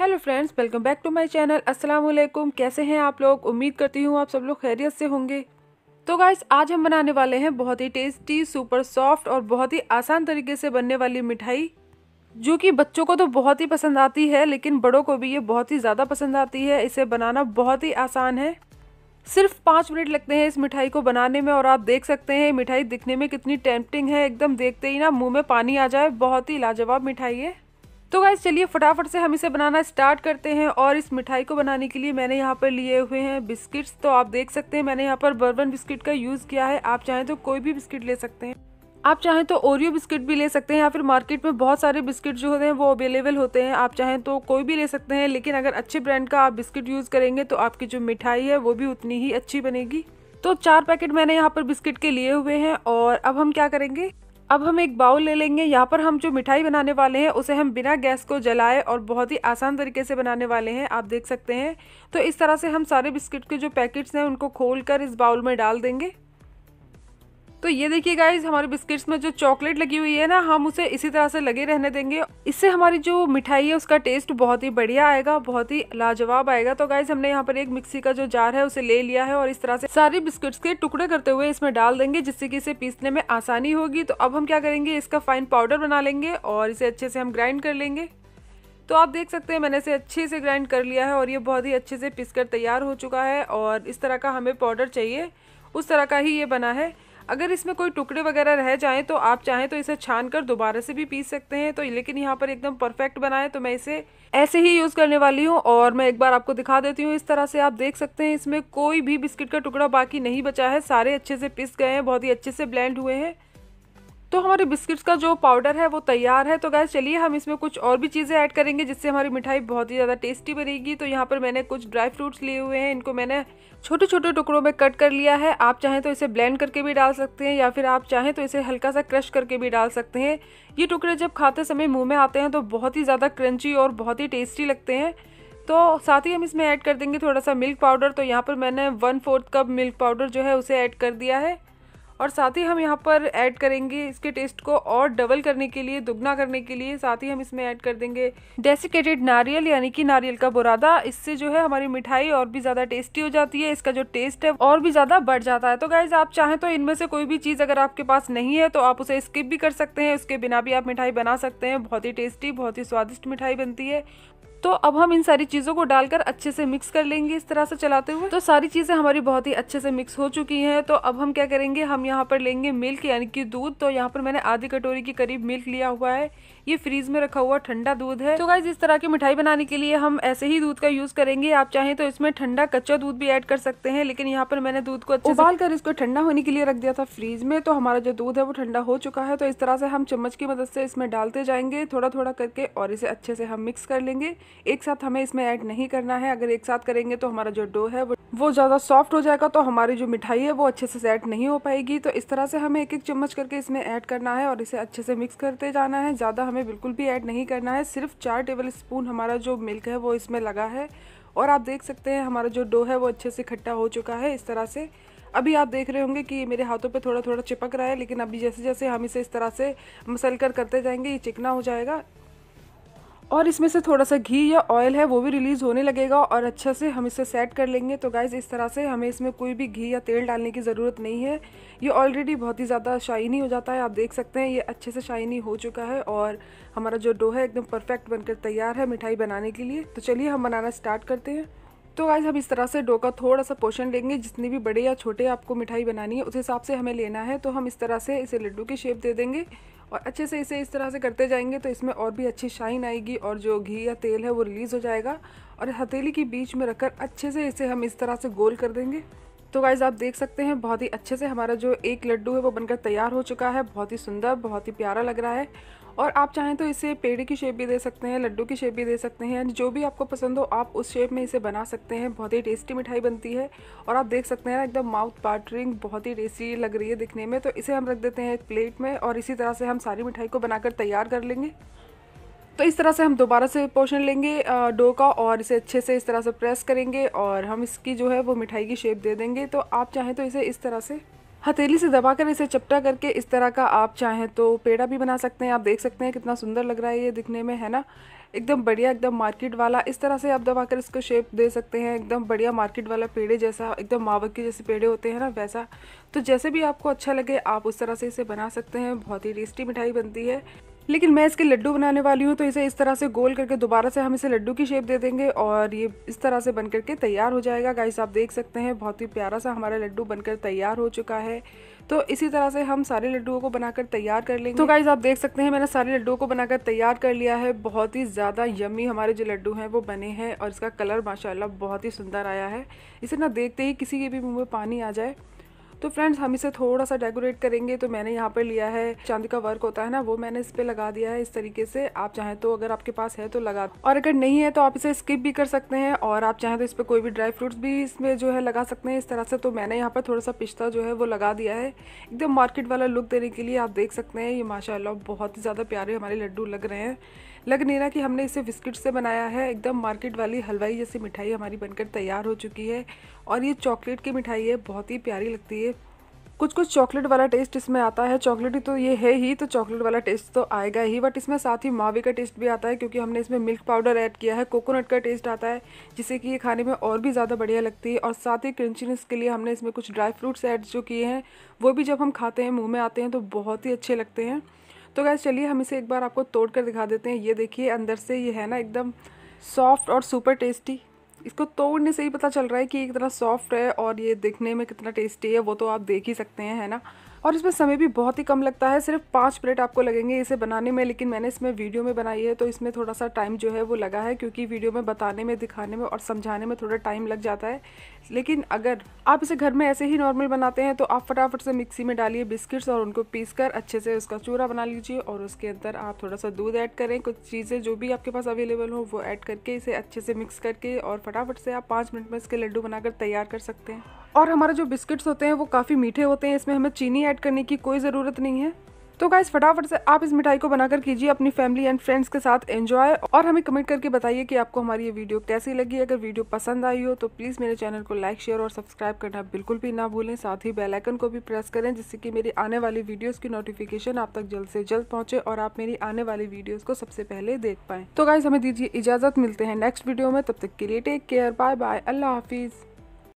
hello friends welcome back to my channel अस्सलाम वालेकुम कैसे हैं आप लोग उम्मीद करती हूँ आप सब लोग खैरियत से होंगे तो गाइस आज हम बनाने वाले हैं बहुत ही टेस्टी सुपर सॉफ्ट और बहुत ही आसान तरीके से बनने वाली मिठाई जो कि बच्चों को तो बहुत ही पसंद आती है लेकिन बड़ों को भी ये बहुत ही ज़्यादा पसंद आती है इसे बनाना बहुत ही आसान है सिर्फ पाँच मिनट लगते हैं इस मिठाई को बनाने में और आप देख सकते हैं मिठाई दिखने में कितनी टेम्पटिंग है एकदम देखते ही ना मुँह में पानी आ जाए बहुत ही लाजवाब मिठाई है तो गाइज चलिए फटाफट से हम इसे बनाना स्टार्ट करते हैं और इस मिठाई को बनाने के लिए मैंने यहाँ पर लिए हुए हैं बिस्किट्स तो आप देख सकते हैं मैंने यहाँ पर बर्बन बिस्किट का यूज़ किया है आप चाहें तो कोई भी बिस्किट ले सकते हैं आप चाहें तो ओरियो बिस्किट भी ले सकते हैं या फिर मार्केट में बहुत सारे बिस्किट जो होते हैं वो अवेलेबल होते हैं आप चाहें तो कोई भी ले सकते हैं लेकिन अगर अच्छे ब्रांड का आप बिस्किट यूज़ करेंगे तो आपकी जो मिठाई है वो भी उतनी ही अच्छी बनेगी तो चार पैकेट मैंने यहाँ पर बिस्किट के लिए हुए हैं और अब हम क्या करेंगे अब हम एक बाउल ले लेंगे यहाँ पर हम जो मिठाई बनाने वाले हैं उसे हम बिना गैस को जलाए और बहुत ही आसान तरीके से बनाने वाले हैं आप देख सकते हैं तो इस तरह से हम सारे बिस्किट के जो पैकेट्स हैं उनको खोलकर इस बाउल में डाल देंगे तो ये देखिए गाइज हमारे बिस्किट्स में जो चॉकलेट लगी हुई है ना हम उसे इसी तरह से लगे रहने देंगे इससे हमारी जो मिठाई है उसका टेस्ट बहुत ही बढ़िया आएगा बहुत ही लाजवाब आएगा तो गाइज हमने यहाँ पर एक मिक्सी का जो जार है उसे ले लिया है और इस तरह से सारी बिस्किट्स के टुकड़े करते हुए इसमें डाल देंगे जिससे कि इसे पीसने में आसानी होगी तो अब हम क्या करेंगे इसका फाइन पाउडर बना लेंगे और इसे अच्छे से हम ग्राइंड कर लेंगे तो आप देख सकते हैं मैंने इसे अच्छे से ग्राइंड कर लिया है और ये बहुत ही अच्छे से पिसकर तैयार हो चुका है और इस तरह का हमें पाउडर चाहिए उस तरह का ही ये बना है अगर इसमें कोई टुकड़े वगैरह रह जाएँ तो आप चाहें तो इसे छान कर दोबारा से भी पीस सकते हैं तो लेकिन यहाँ पर एकदम परफेक्ट बनाए तो मैं इसे ऐसे ही यूज़ करने वाली हूँ और मैं एक बार आपको दिखा देती हूँ इस तरह से आप देख सकते हैं इसमें कोई भी बिस्किट का टुकड़ा बाकी नहीं बचा है सारे अच्छे से पिस गए हैं बहुत ही अच्छे से ब्लेंड हुए हैं तो हमारे बिस्किट्स का जो पाउडर है वो तैयार है तो गैस चलिए हम इसमें कुछ और भी चीज़ें ऐड करेंगे जिससे हमारी मिठाई बहुत ही ज़्यादा टेस्टी बनेगी तो यहाँ पर मैंने कुछ ड्राई फ्रूट्स लिए हुए हैं इनको मैंने छोटे छोटे टुकड़ों में कट कर लिया है आप चाहें तो इसे ब्लेंड करके भी डाल सकते हैं या फिर आप चाहें तो इसे हल्का सा क्रश करके भी डाल सकते हैं ये टुकड़े जब खाते समय मुँह में आते हैं तो बहुत ही ज़्यादा क्रंची और बहुत ही टेस्टी लगते हैं तो साथ ही हम इसमें ऐड कर देंगे थोड़ा सा मिल्क पाउडर तो यहाँ पर मैंने one fourth cup milk powder जो है उसे ऐड कर दिया है और साथ ही हम यहाँ पर ऐड करेंगे इसके टेस्ट को और डबल करने के लिए दुगना करने के लिए साथ ही हम इसमें ऐड कर देंगे डेसिकेटेड नारियल यानी कि नारियल का बुरादा इससे जो है हमारी मिठाई और भी ज़्यादा टेस्टी हो जाती है इसका जो टेस्ट है और भी ज़्यादा बढ़ जाता है तो गाइज आप चाहें तो इनमें से कोई भी चीज़ अगर आपके पास नहीं है तो आप उसे स्किप भी कर सकते हैं उसके बिना भी आप मिठाई बना सकते हैं बहुत ही टेस्टी बहुत ही स्वादिष्ट मिठाई बनती है तो अब हम इन सारी चीज़ों को डालकर अच्छे से मिक्स कर लेंगे इस तरह से चलाते हुए तो सारी चीज़ें हमारी बहुत ही अच्छे से मिक्स हो चुकी हैं तो अब हम क्या करेंगे हम यहाँ पर लेंगे मिल्क यानी कि दूध तो यहाँ पर मैंने आधी कटोरी के करीब मिल्क लिया हुआ है ये फ्रीज में रखा हुआ ठंडा दूध है तो गाइज इस तरह की मिठाई बनाने के लिए हम ऐसे ही दूध का यूज करेंगे आप चाहें तो इसमें ठंडा कच्चा दूध भी ऐड कर सकते हैं लेकिन यहाँ पर मैंने दूध को उबाल कर इसको ठंडा होने के लिए रख दिया था फ्रीज में तो हमारा जो दूध है वो ठंडा हो चुका है तो इस तरह से हम चम्मच की मदद से इसमें डालते जाएंगे थोड़ा थोड़ा करके और इसे अच्छे से हम मिक्स कर लेंगे एक साथ हमें इसमें ऐड नहीं करना है अगर एक साथ करेंगे तो हमारा जो डो है वो वो ज़्यादा सॉफ्ट हो जाएगा तो हमारी जो मिठाई है वो अच्छे से सेट नहीं हो पाएगी तो इस तरह से हमें एक एक चम्मच करके इसमें ऐड करना है और इसे अच्छे से मिक्स करते जाना है ज़्यादा हमें बिल्कुल भी ऐड नहीं करना है सिर्फ चार टेबल स्पून हमारा जो मिल्क है वो इसमें लगा है और आप देख सकते हैं हमारा जो डो है वो अच्छे से खट्टा हो चुका है इस तरह से अभी आप देख रहे होंगे कि मेरे हाथों पे थोड़ा थोड़ा चिपक रहा है लेकिन अभी जैसे जैसे हम इसे इस तरह से मसल कर करते जाएंगे ये चिकना हो जाएगा और इसमें से थोड़ा सा घी या ऑयल है वो भी रिलीज़ होने लगेगा और अच्छे से हम इसे सेट कर लेंगे तो गाइज़ इस तरह से हमें इसमें कोई भी घी या तेल डालने की ज़रूरत नहीं है ये ऑलरेडी बहुत ही ज़्यादा शाइनी हो जाता है आप देख सकते हैं ये अच्छे से शाइनी हो चुका है और हमारा जो डो है एकदम परफेक्ट बनकर तैयार है मिठाई बनाने के लिए तो चलिए हम बनाना स्टार्ट करते हैं तो गाइज़ हम इस तरह से डो का थोड़ा सा पोर्शन लेंगे जितनी भी बड़े या छोटे आपको मिठाई बनानी है उस हिसाब से हमें लेना है तो हम इस तरह से इसे लड्डू की शेप दे देंगे और अच्छे से इसे इस तरह से करते जाएंगे तो इसमें और भी अच्छी शाइन आएगी और जो घी या तेल है वो रिलीज़ हो जाएगा और हथेली की बीच में रखकर अच्छे से इसे हम इस तरह से गोल कर देंगे तो गाइज़ आप देख सकते हैं बहुत ही अच्छे से हमारा जो एक लड्डू है वो बनकर तैयार हो चुका है बहुत ही सुंदर बहुत ही प्यारा लग रहा है और आप चाहें तो इसे पेड़े की शेप भी दे सकते हैं लड्डू की शेप भी दे सकते हैं जो भी आपको पसंद हो आप उस शेप में इसे बना सकते हैं बहुत ही टेस्टी मिठाई बनती है और आप देख सकते हैं एकदम माउथ पार्टरिंग बहुत ही टेस्टी लग रही है दिखने में तो इसे हम रख देते हैं एक प्लेट में और इसी तरह से हम सारी मिठाई को बनाकर तैयार कर लेंगे तो इस तरह से हम दोबारा से पोषण लेंगे डो का और इसे अच्छे से इस तरह से प्रेस करेंगे और हम इसकी जो है वो मिठाई की शेप दे देंगे तो आप चाहें तो इसे इस तरह से हथेली से दबाकर इसे चपटा करके इस तरह का आप चाहें तो पेड़ा भी बना सकते हैं आप देख सकते हैं कितना सुंदर लग रहा है ये दिखने में है ना एकदम बढ़िया एकदम मार्केट वाला इस तरह से आप दबाकर इसको शेप दे सकते हैं एकदम बढ़िया मार्केट वाला पेड़े जैसा एकदम मावक के जैसे पेड़े होते हैं ना वैसा तो जैसे भी आपको अच्छा लगे आप उस तरह से इसे बना सकते हैं बहुत ही टेस्टी मिठाई बनती है लेकिन मैं इसके लड्डू बनाने वाली हूँ तो इसे इस तरह से गोल करके दोबारा से हम इसे लड्डू की शेप दे देंगे और ये इस तरह से बन करके तैयार हो जाएगा गाइस आप देख सकते हैं बहुत ही प्यारा सा हमारा लड्डू बनकर तैयार हो चुका है तो इसी तरह से हम सारे लड्डुओं को बनाकर तैयार कर लेंगे तो गाइज आप देख सकते हैं मैंने सारे लड्डुओं को बनाकर तैयार कर लिया है बहुत ही ज़्यादा यमी हमारे जो लड्डू हैं वो बने हैं और इसका कलर माशाल्लाह बहुत ही सुंदर आया है इसे ना देखते ही किसी के भी मुँह में पानी आ जाए तो फ्रेंड्स हम इसे थोड़ा सा डेकोरेट करेंगे तो मैंने यहाँ पर लिया है चांदी का वर्क होता है ना वो मैंने इस पर लगा दिया है इस तरीके से आप चाहें तो अगर आपके पास है तो लगा और अगर नहीं है तो आप इसे स्किप भी कर सकते हैं और आप चाहें तो इस पर कोई भी ड्राई फ्रूट्स भी इसमें जो है लगा सकते हैं इस तरह से तो मैंने यहाँ पर थोड़ा सा पिस्ता जो है वो लगा दिया है एकदम मार्केट वाला लुक देने के लिए आप देख सकते हैं ये माशाला बहुत ही ज़्यादा प्यारे हमारे लड्डू लग रहे हैं लग नहीं रहा कि हमने इसे बिस्किट से बनाया है एकदम मार्केट वाली हलवाई जैसी मिठाई हमारी बनकर तैयार हो चुकी है और ये चॉकलेट की मिठाई है बहुत ही प्यारी लगती है कुछ कुछ चॉकलेट वाला टेस्ट इसमें आता है चॉकलेट तो ये है ही तो चॉकलेट वाला टेस्ट तो आएगा ही बट इसमें साथ ही मावे का टेस्ट भी आता है क्योंकि हमने इसमें मिल्क पाउडर ऐड किया है कोकोनट का टेस्ट आता है जिससे कि ये खाने में और भी ज़्यादा बढ़िया लगती है और साथ ही क्रंचीनेस के लिए हमने इसमें कुछ ड्राई फ्रूट्स ऐड जो किए हैं वो भी जब हम खाते हैं मुँह में आते हैं तो बहुत ही अच्छे लगते हैं तो गैस चलिए हम इसे एक बार आपको तोड़ कर दिखा देते हैं ये देखिए अंदर से ये है ना एकदम सॉफ्ट और सुपर टेस्टी इसको तोड़ने से ही पता चल रहा है कि ये कितना सॉफ्ट है और ये देखने में कितना टेस्टी है वो तो आप देख ही सकते हैं है ना और इसमें समय भी बहुत ही कम लगता है सिर्फ पाँच मिनट आपको लगेंगे इसे बनाने में लेकिन मैंने इसमें वीडियो में बनाई है तो इसमें थोड़ा सा टाइम जो है वो लगा है क्योंकि वीडियो में बताने में दिखाने में और समझाने में थोड़ा टाइम लग जाता है लेकिन अगर आप इसे घर में ऐसे ही नॉर्मल बनाते हैं तो आप फटाफट से मिक्सी में डालिए बिस्किट्स और उनको पीस कर अच्छे से उसका चूरा बना लीजिए और उसके अंदर आप थोड़ा सा दूध ऐड करें कुछ चीज़ें जो भी आपके पास अवेलेबल हो वो ऐड करके इसे अच्छे से मिक्स करके और फटाफट से आप पाँच मिनट में इसके लड्डू बनाकर तैयार कर सकते हैं और हमारे जो बिस्किट्स होते हैं वो काफ़ी मीठे होते हैं इसमें हमें चीनी ऐड करने की कोई ज़रूरत नहीं है तो गाइस फटाफट से आप इस मिठाई को बनाकर कीजिए अपनी फैमिली एंड फ्रेंड्स के साथ एंजॉय और हमें कमेंट करके बताइए कि आपको हमारी ये वीडियो कैसी लगी अगर वीडियो पसंद आई हो तो प्लीज़ मेरे चैनल को लाइक शेयर और सब्सक्राइब करना बिल्कुल भी ना भूलें साथ ही बेल आइकन को भी प्रेस करें जिससे कि मेरी आने वाली वीडियोज की नोटिफिकेशन आप तक जल्द से जल्द पहुंचे और आप मेरी आने वाली वीडियोज को सबसे पहले देख पाएँ तो गाइज हमें दीजिए इजाजत मिलते हैं नेक्स्ट वीडियो में तब तक के लिए टेक केयर बाय बाय अल्लाह हाफिज़